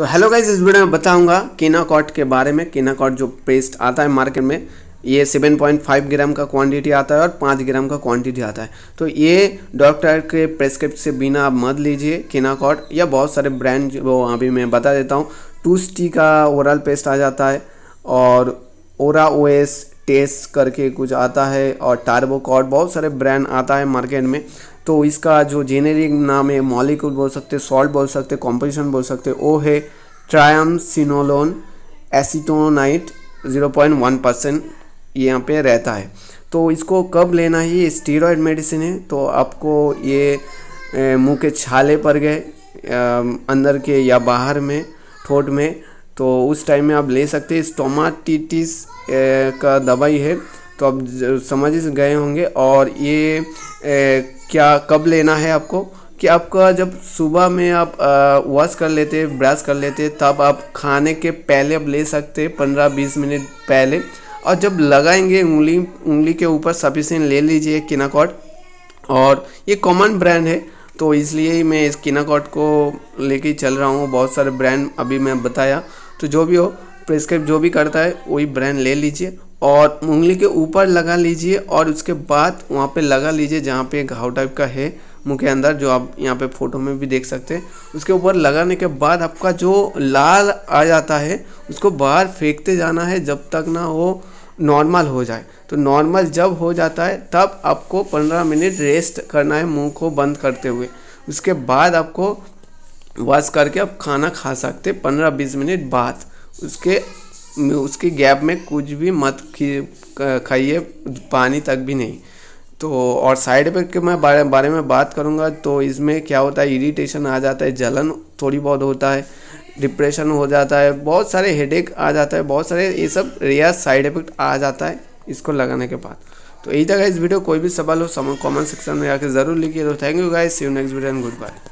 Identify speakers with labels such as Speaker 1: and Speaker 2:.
Speaker 1: तो hello guys इस video में बताऊंगा कीना कॉट के बारे में कीना कॉट जो पेस्ट आता है मार्केट में ये 7.5 ग्राम का क्वांटिटी आता है और 5 ग्राम का क्वांटिटी आता है तो ये डॉक्टर के प्रेस्क्रिप्ट से बिना आप मत लीजिए कीना कॉट या बहुत सारे ब्रांड वो अभी मैं बता देता हूँ टूस्टी का ओरल पेस्ट आ जाता है और ओरा ओ टेस करके कुछ आता है और टार्बोकॉट बहुत सारे ब्रांड आता है मार्केट में तो इसका जो जेनेरिक नाम है मॉलिक्यूल बोल सकते सॉल्ट बोल सकते कॉम्पोजिशन बोल सकते वो है ट्रायम सिनोलोन पॉइंट 0.1 परसेंट यहाँ पे रहता है तो इसको कब लेना है ये स्टीरॉयड मेडिसिन है तो आपको ये मुंह के छाले पर गए अंदर के या बाहर में ठोट में तो उस टाइम में आप ले सकते हैं स्टोमाटिटिस का दवाई है तो आप समझ गए होंगे और ये ए, क्या कब लेना है आपको कि आपका जब सुबह में आप वॉश कर लेते ब्रश कर लेते तब आप खाने के पहले आप ले सकते पंद्रह बीस मिनट पहले और जब लगाएंगे उंगली उंगली के ऊपर सफिशेंट ले लीजिए किनाकॉट और ये कॉमन ब्रांड है तो इसलिए ही मैं इस किनाकॉट को लेके चल रहा हूँ बहुत सारे ब्रांड अभी मैं बताया तो जो भी हो प्रेस्क्राइब जो भी करता है वही ब्रांड ले लीजिए और उंगली के ऊपर लगा लीजिए और उसके बाद वहाँ पे लगा लीजिए जहाँ पे घाव टाइप का है मुँह के अंदर जो आप यहाँ पे फोटो में भी देख सकते हैं उसके ऊपर लगाने के बाद आपका जो लाल आ जाता है उसको बाहर फेंकते जाना है जब तक ना वो नॉर्मल हो जाए तो नॉर्मल जब हो जाता है तब आपको पंद्रह मिनट रेस्ट करना है मुँह को बंद करते हुए उसके बाद आपको वॉश करके आप खाना खा सकते पंद्रह बीस मिनट बाद उसके उसके गैप में कुछ भी मत खाइए पानी तक भी नहीं तो और साइड इफेक्ट के मैं बारे, बारे में बात करूँगा तो इसमें क्या होता है इरीटेशन आ जाता है जलन थोड़ी बहुत होता है डिप्रेशन हो जाता है बहुत सारे हेडेक आ जाता है बहुत सारे ये सब रेयर साइड इफेक्ट आ जाता है इसको लगाने के बाद तो यही जगह इस वीडियो कोई भी सवाल हो कमेंट सेक्शन में आकर ज़रूर लिखिए तो thank you guys see you next video and good bye